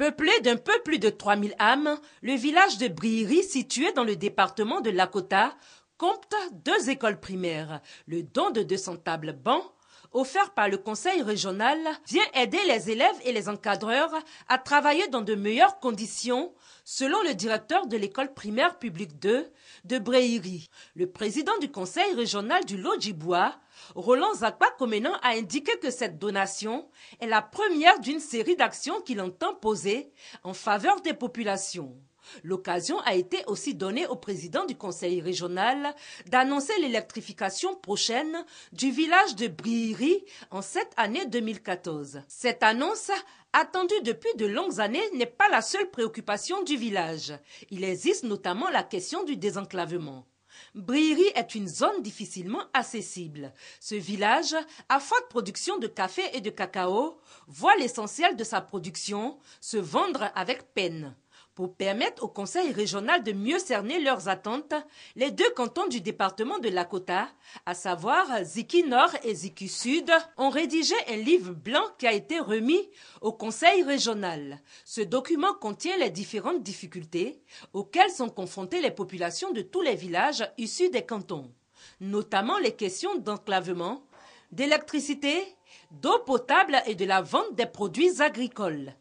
Peuplé d'un peu plus de 3000 âmes, le village de Briery, situé dans le département de Lakota, compte deux écoles primaires, le don de 200 tables bancs offert par le conseil régional vient aider les élèves et les encadreurs à travailler dans de meilleures conditions, selon le directeur de l'école primaire publique 2 de Bréhiri. Le président du conseil régional du Lodjibois, Roland Zakwa komenan a indiqué que cette donation est la première d'une série d'actions qu'il entend poser en faveur des populations. L'occasion a été aussi donnée au président du conseil régional d'annoncer l'électrification prochaine du village de Briery en cette année 2014. Cette annonce attendue depuis de longues années, n'est pas la seule préoccupation du village. Il existe notamment la question du désenclavement. Briery est une zone difficilement accessible. Ce village, à forte production de café et de cacao, voit l'essentiel de sa production se vendre avec peine. Pour permettre au Conseil régional de mieux cerner leurs attentes, les deux cantons du département de Lakota, à savoir Ziki Nord et Ziki Sud, ont rédigé un livre blanc qui a été remis au Conseil régional. Ce document contient les différentes difficultés auxquelles sont confrontées les populations de tous les villages issus des cantons, notamment les questions d'enclavement, d'électricité, d'eau potable et de la vente des produits agricoles.